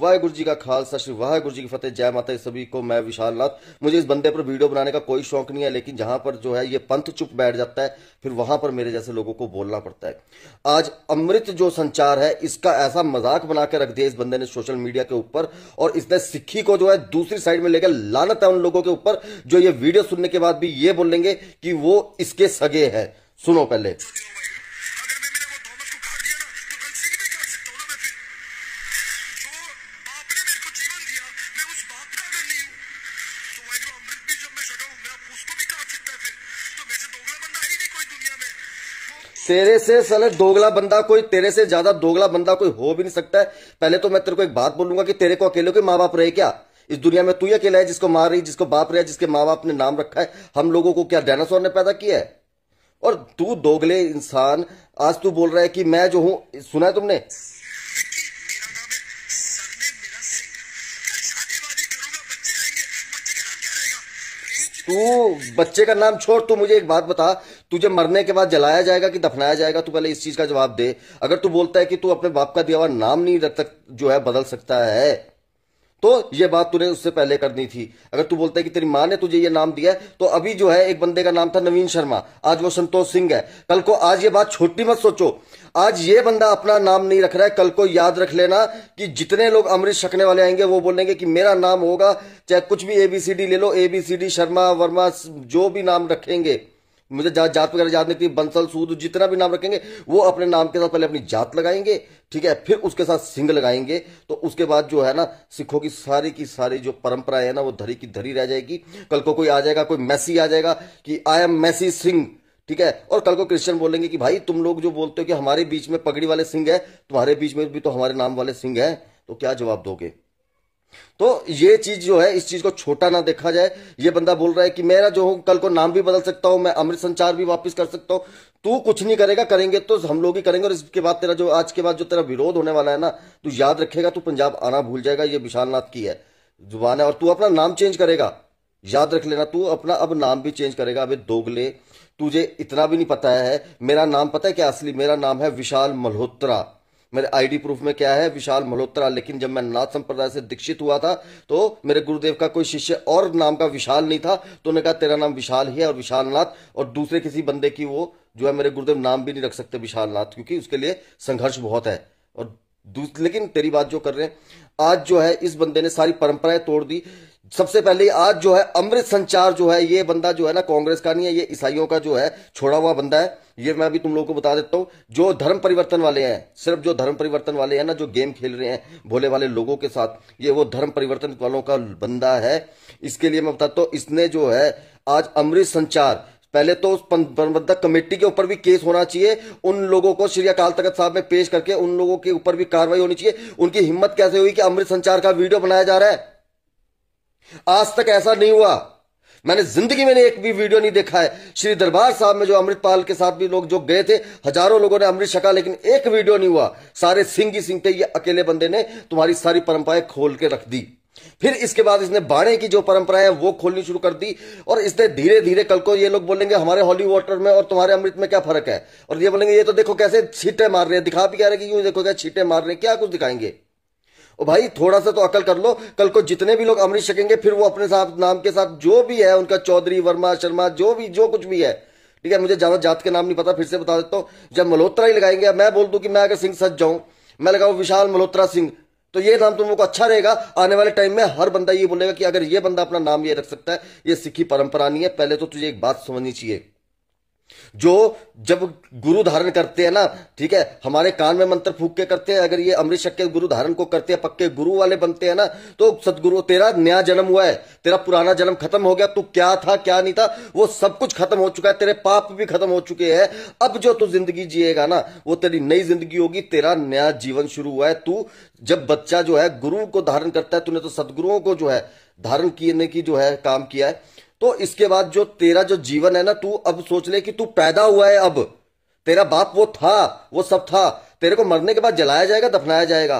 वाहगुरु जी का खालसा श्री वाहगुरु जी की फतेह जय माता सभी को मैं विशाल नाथ मुझे इस बंदे पर वीडियो बनाने का कोई शौक नहीं है लेकिन जहां पर जो है ये पंथ चुप बैठ जाता है फिर वहां पर मेरे जैसे लोगों को बोलना पड़ता है आज अमृत जो संचार है इसका ऐसा मजाक बनाकर रख दिया इस बंदे ने सोशल मीडिया के ऊपर और इसने सिक्खी को जो है दूसरी साइड में लेकर लानत है उन लोगों के ऊपर जो ये वीडियो सुनने के बाद भी ये बोलेंगे कि वो इसके सगे है सुनो पहले तेरे से सले दोगला बंदा कोई तेरे से ज्यादा दोगला बंदा कोई हो भी नहीं सकता है पहले तो मैं तेरे को एक बात बोलूंगा कि तेरे को अकेले के माँ बाप रहे क्या इस दुनिया में तू ही अकेला है जिसको मार रही जिसको बाप रहा जिसके माँ बाप ने नाम रखा है हम लोगों को क्या डायनासोर ने पैदा किया है और तू दोगले इंसान आज तू बोल रहा है कि मैं जो हूं सुना है तुमने तू बच्चे का नाम छोड़ तू मुझे एक बात बता तुझे मरने के बाद जलाया जाएगा कि दफनाया जाएगा तू पहले इस चीज का जवाब दे अगर तू बोलता है कि तू अपने बाप का दिया हुआ नाम नहीं रख जो है बदल सकता है तो ये बात तूने उससे पहले करनी थी अगर तू बोलता है कि तेरी मां ने तुझे ये नाम दिया है तो अभी जो है एक बंदे का नाम था नवीन शर्मा आज वो संतोष सिंह है कल को आज ये बात छोटी मत सोचो आज ये बंदा अपना नाम नहीं रख रहा है कल को याद रख लेना कि जितने लोग अमृत छकने वाले आएंगे वो बोलेंगे कि मेरा नाम होगा चाहे कुछ भी एबीसीडी ले लो एबीसीडी शर्मा वर्मा जो भी नाम रखेंगे मुझे जात जात वगैरह याद नहीं थी बंसल सूद जितना भी नाम रखेंगे वो अपने नाम के साथ पहले अपनी जात लगाएंगे ठीक है फिर उसके साथ सिंह लगाएंगे तो उसके बाद जो है ना सिखों की सारी की सारी जो परंपरा है ना वो धरी की धरी रह जाएगी कल को कोई आ जाएगा कोई मैसी आ जाएगा कि आई एम मैसी सिंह ठीक है और कल को क्रिश्चियन बोलेंगे कि भाई तुम लोग जो बोलते हो कि हमारे बीच में पगड़ी वाले सिंह है तुम्हारे बीच में भी तो हमारे नाम वाले सिंह है तो क्या जवाब दोगे तो ये चीज जो है इस चीज को छोटा ना देखा जाए ये बंदा बोल रहा है कि मेरा जो कल को नाम भी बदल सकता हूं मैं अमृत संचार भी वापस कर सकता हूं तू कुछ नहीं करेगा करेंगे तो हम लोग ही करेंगे और इसके बाद तेरा जो आज के बाद जो तेरा विरोध होने वाला है ना तू याद रखेगा तू पंजाब आना भूल जाएगा ये विशाल की है जुबान है और तू अपना नाम चेंज करेगा याद रख लेना तू अपना अब नाम भी चेंज करेगा अभी दोगले तुझे इतना भी नहीं पता है मेरा नाम पता है क्या असली मेरा नाम है विशाल मल्होत्रा मेरे आईडी प्रूफ में क्या है विशाल मल्होत्रा लेकिन जब मैं नाथ संप्रदाय से दीक्षित हुआ था तो मेरे गुरुदेव का कोई शिष्य और नाम का विशाल नहीं था तो उन्होंने कहा तेरा नाम विशाल ही है और विशाल नाथ और दूसरे किसी बंदे की वो जो है मेरे गुरुदेव नाम भी नहीं रख सकते विशाल नाथ क्योंकि उसके लिए संघर्ष बहुत है और लेकिन तेरी बात जो कर रहे हैं आज जो है इस बंदे ने सारी परंपराएं तोड़ दी सबसे पहले आज जो है अमृत संचार जो है ये बंदा जो है ना कांग्रेस का नहीं है ये ईसाइयों का जो है छोड़ा हुआ बंदा है ये मैं भी तुम लोगों को बता देता हूं जो धर्म परिवर्तन वाले हैं सिर्फ जो धर्म परिवर्तन वाले हैं ना जो गेम खेल रहे हैं भोले वाले लोगों के साथ ये वो धर्म परिवर्तन वालों का बंदा है इसके लिए मैं बताता हूं इसने जो है आज अमृत संचार पहले तो उस प्रबंधक कमेटी के ऊपर भी केस होना चाहिए उन लोगों को श्री अकाल तख्त साहब में पेश करके उन लोगों के ऊपर भी कार्रवाई होनी चाहिए उनकी हिम्मत कैसे हुई कि अमृत संचार का वीडियो बनाया जा रहा है आज तक ऐसा नहीं हुआ मैंने जिंदगी में एक भी वीडियो नहीं देखा है श्री दरबार साहब में जो अमृतपाल के साथ भी लोग जो गए थे हजारों लोगों ने अमृत छका लेकिन एक वीडियो नहीं हुआ सारे सिंह ही सिंह थे ये अकेले बंदे ने तुम्हारी सारी परंपराएं खोल के रख दी फिर इसके बाद इसने बाणे की जो परंपरा है वो खोलनी शुरू कर दी और इसने धीरे धीरे कल को ये लोग बोलेंगे हमारे हॉली वाटर में और तुम्हारे अमृत में क्या फर्क है और ये बोलेंगे ये तो देखो कैसे छीटे मार रहे हैं दिखा भी कह रहे कि यूं देखो क्या छीटे मार रहे हैं क्या कुछ दिखाएंगे और भाई थोड़ा सा तो अकल कर लो कल को जितने भी लोग अमृत छकेंगे फिर वो अपने साथ नाम के साथ जो भी है उनका चौधरी वर्मा शर्मा जो भी जो कुछ भी है ठीक है मुझे ज्यादा जात के नाम नहीं पता फिर से बता देता हूँ जब मल्होत्रा ही लगाएंगे मैं बोल दू कि मैं अगर सिंह सच जाऊं मैं लगाऊ विशाल मल्होत्रा सिंह तो ये नाम तुम लोग को अच्छा रहेगा आने वाले टाइम में हर बंदा ये बोलेगा कि अगर ये बंदा अपना नाम ये रख सकता है ये सिक्खी परंपरा नहीं है पहले तो तुझे एक बात समझनी चाहिए जो जब गुरु धारण करते हैं ना ठीक है हमारे कान में मंत्र फूक के करते हैं अगर ये अमृत शक्के गुरु धारण को करते हैं पक्के गुरु वाले बनते हैं ना तो सदगुरु तेरा नया जन्म हुआ है तेरा पुराना जन्म खत्म हो गया तू क्या था क्या नहीं था वो सब कुछ खत्म हो चुका है तेरे पाप भी खत्म हो चुके हैं अब जो तू जिंदगी जिएगा ना वो तेरी नई जिंदगी होगी तेरा नया जीवन शुरू हुआ है तू जब बच्चा जो है गुरु को धारण करता है तूने तो सदगुरुओं को जो है धारण किए की जो है काम किया है तो इसके बाद जो तेरा जो जीवन है ना तू अब सोच ले कि तू पैदा हुआ है अब तेरा बाप वो था वो सब था तेरे को मरने के बाद जलाया जाएगा दफनाया जाएगा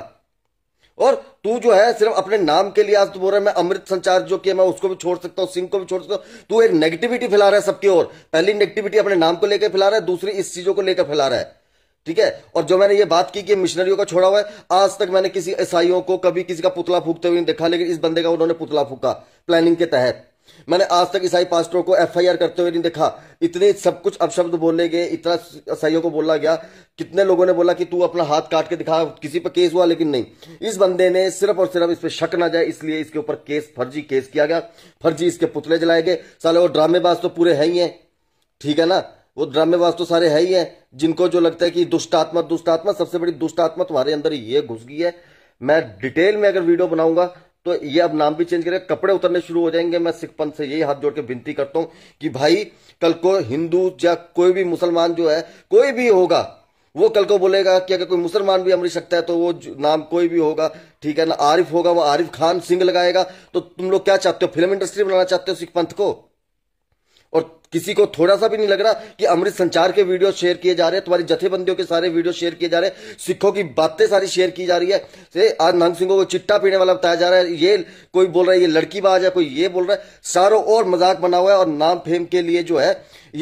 और तू जो है सिर्फ अपने नाम के लिए आज तू तो बोल रहा है मैं अमृत संचार जो किया मैं उसको भी छोड़ सकता हूं सिंह को भी छोड़ सकता हूं तू एक नेगेटिविटी फैला रहा है सबकी ओर पहली नेगेटिविटी अपने नाम को लेकर फैला रहा है दूसरी इस चीजों को लेकर फैला रहा है ठीक है और जो मैंने ये बात की कि मिशनरियों का छोड़ा हुआ है आज तक मैंने किसी ईसाइयों को कभी किसी का पुतला फूकते हुए देखा लेकिन इस बंदे का उन्होंने पुतला फूका प्लानिंग के तहत मैंने आज तक ईसाई पास्टरों को एफआईआर करते हुए नहीं देखा इतने सब कुछ अपशब्द बोले गए इतना ईसाइयों को बोला गया कितने लोगों ने बोला कि तू अपना हाथ काट के दिखा किसी पर केस हुआ लेकिन नहीं इस बंदे ने सिर्फ और सिर्फ इस पर शक ना जाए इसलिए इसके ऊपर केस फर्जी केस किया गया फर्जी इसके पुतले जलाए गए साले वो ड्रामेबाज तो पूरे है ही है ठीक है ना वो ड्रामेबाज तो सारे है ही है जिनको जो लगता है कि दुष्टात्मा दुष्टात्मा सबसे बड़ी दुष्टात्मा तुम्हारे अंदर ये घुस गई है मैं डिटेल में अगर वीडियो बनाऊंगा तो ये अब नाम भी चेंज करेगा कपड़े उतरने शुरू हो जाएंगे मैं सिख पंथ से यही हाथ जोड़ के विनती करता हूं कि भाई कल को हिंदू या कोई भी मुसलमान जो है कोई भी होगा वो कल को बोलेगा कि अगर कोई मुसलमान भी अमरी सकता है तो वो नाम कोई भी होगा ठीक है ना आरिफ होगा वो आरिफ खान सिंह लगाएगा तो तुम लोग क्या चाहते हो फिल्म इंडस्ट्री बनाना चाहते हो सिख पंथ को और किसी को थोड़ा सा भी नहीं लग रहा कि अमृत संचार के वीडियो शेयर किए जा रहे हैं तुम्हारी जथेबंदियों के सारे वीडियो शेयर किए जा रहे हैं सिखों की बातें सारी शेयर की जा रही है से आज नंद सिंह को चिट्टा पीने वाला बताया जा रहा है ये कोई बोल रहा है ये लड़की बाज है कोई ये बोल रहा है सारों और मजाक बना हुआ है और नाम फेम के लिए जो है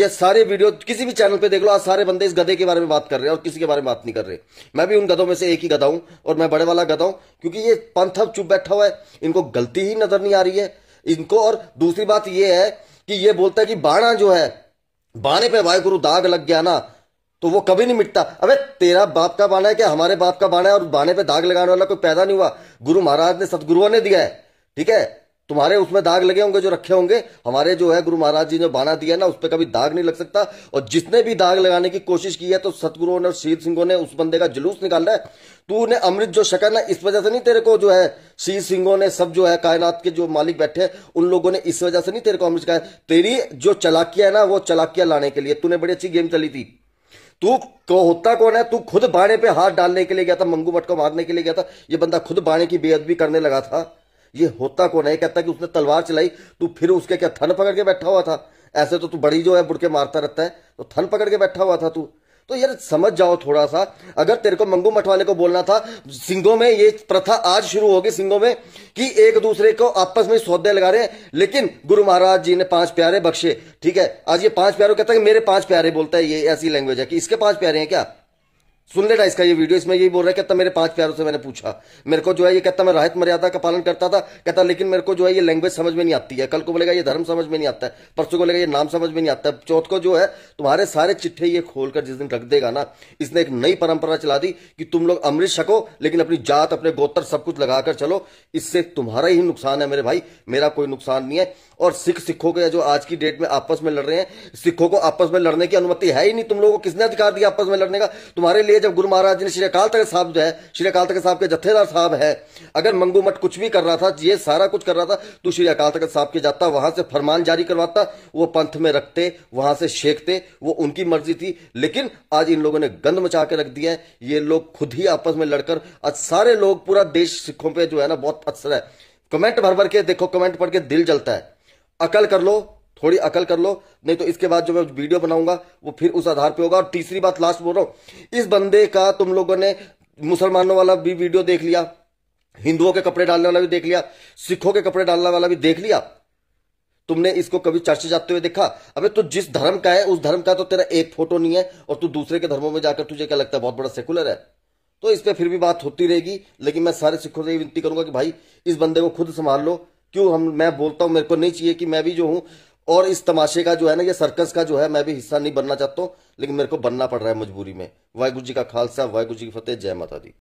ये सारे वीडियो किसी भी चैनल पे देख लो आज सारे बंदे इस गधे के बारे में बात कर रहे हैं और किसी के बारे में बात नहीं कर रहे मैं भी उन गधों में से एक ही गधा हूं और मैं बड़े वाला गधा हूं क्योंकि ये पंथव चुप बैठा हुआ है इनको गलती ही नजर नहीं आ रही है इनको और दूसरी बात ये है कि ये बोलता है कि बाणा जो है बाणे पे वाहेगुरु दाग लग गया ना तो वो कभी नहीं मिटता अबे तेरा बाप का बाणा है क्या हमारे बाप का बाणा है और बाणे पे दाग लगाने वाला कोई पैदा नहीं हुआ गुरु महाराज ने सदगुरुओं ने दिया है ठीक है तुम्हारे उसमें दाग लगे होंगे जो रखे होंगे हमारे जो है गुरु महाराज जी ने बाना दिया ना उस पर कभी दाग नहीं लग सकता और जिसने भी दाग लगाने की कोशिश की है तो सतगुरुओं ने शीत शहीद ने उस बंदे का जुलूस रहा है तू ने अमृत जो शकर ना इस वजह से नहीं तेरे को जो है शहीद सिंह ने सब जो है कायनात के जो मालिक बैठे उन लोगों ने इस वजह से नहीं तेरे को अमृत कहा तेरी जो चलाकिया है ना वो चलाकिया लाने के लिए तूने बड़ी अच्छी गेम चली थी तू को होता कौन है तू खुद बाणे पे हाथ डालने के लिए गया था मंगू मटको मारने के लिए गया था ये बंदा खुद बाणे की बेअदबी करने लगा था ये होता कौन है कहता कि उसने तलवार चलाई तू फिर उसके क्या थन पकड़ के बैठा हुआ था ऐसे तो तू बड़ी जो है बुड़के मारता रहता है तो थन पकड़ के बैठा हुआ था तू तो यार समझ जाओ थोड़ा सा अगर तेरे को मंगू मठ वाले को बोलना था सिंगों में ये प्रथा आज शुरू होगी सिंगों में कि एक दूसरे को आपस में सौदे लगा रहे हैं लेकिन गुरु महाराज जी ने पांच प्यारे बख्शे ठीक है आज ये पांच प्यारों कहता है कि मेरे पांच प्यारे बोलता है ये ऐसी लैंग्वेज है कि इसके पांच प्यारे हैं क्या सुन लेना इसका ये वीडियो इसमें यही बोल रहा है कहता मेरे पांच प्यारों से मैंने पूछा मेरे को जो है ये कहता मैं राहत मर्यादा का पालन करता था कहता लेकिन मेरे को जो है ये लैंग्वेज समझ में नहीं आती है कल को बोलेगा ये धर्म समझ में नहीं आता है परसों को बोलेगा ये नाम समझ में नहीं आता है चौथ को जो है तुम्हारे सारे चिट्ठे ये खोलकर जिस दिन रख देगा ना इसने एक नई परंपरा चला दी कि तुम लोग अमृत छको लेकिन अपनी जात अपने गोत्र सब कुछ लगाकर चलो इससे तुम्हारा ही नुकसान है मेरे भाई मेरा कोई नुकसान नहीं है और सिख सिखों के जो आज की डेट में आपस में लड़ रहे हैं सिखों को आपस में लड़ने की अनुमति है ही नहीं तुम लोगों को किसने अधिकार दिया आपस में लड़ने का तुम्हारे लिए लिए जब गुरु महाराज ने श्री अकाल तख्त साहब जो है श्री अकाल तख्त साहब के जत्थेदार साहब है अगर मंगू मठ कुछ भी कर रहा था ये सारा कुछ कर रहा था तो श्री अकाल तख्त साहब के जाता वहां से फरमान जारी करवाता वो पंथ में रखते वहां से शेखते वो उनकी मर्जी थी लेकिन आज इन लोगों ने गंद मचा के रख दिया है ये लोग खुद ही आपस में लड़कर आज सारे लोग पूरा देश सिखों पर जो है ना बहुत असर है कमेंट भर भर के देखो कमेंट पढ़ के दिल जलता है अकल कर लो थोड़ी अकल कर लो नहीं तो इसके बाद जो मैं वीडियो बनाऊंगा वो फिर उस आधार पे होगा और तीसरी बात लास्ट बोल रहा हूं इस बंदे का तुम लोगों ने मुसलमानों वाला भी वीडियो देख लिया हिंदुओं के कपड़े डालने वाला भी देख लिया सिखों के कपड़े डालने वाला भी देख लिया तुमने इसको कभी चर्च जाते हुए देखा अबे तो जिस धर्म का है उस धर्म का तो तेरा एक फोटो नहीं है और तू दूसरे के धर्मों में जाकर तुझे क्या लगता है बहुत बड़ा सेकुलर है तो इस पर फिर भी बात होती रहेगी लेकिन मैं सारे सिखों से विनती करूंगा कि भाई इस बंदे को खुद संभाल लो क्यों हम मैं बोलता हूं मेरे को नहीं चाहिए कि मैं भी जो हूँ और इस तमाशे का जो है ना ये सर्कस का जो है मैं भी हिस्सा नहीं बनना चाहता हूँ लेकिन मेरे को बनना पड़ रहा है मजबूरी में वाहगुरु जी का खालसा वाहगुरु जी की फतेह जय माता दी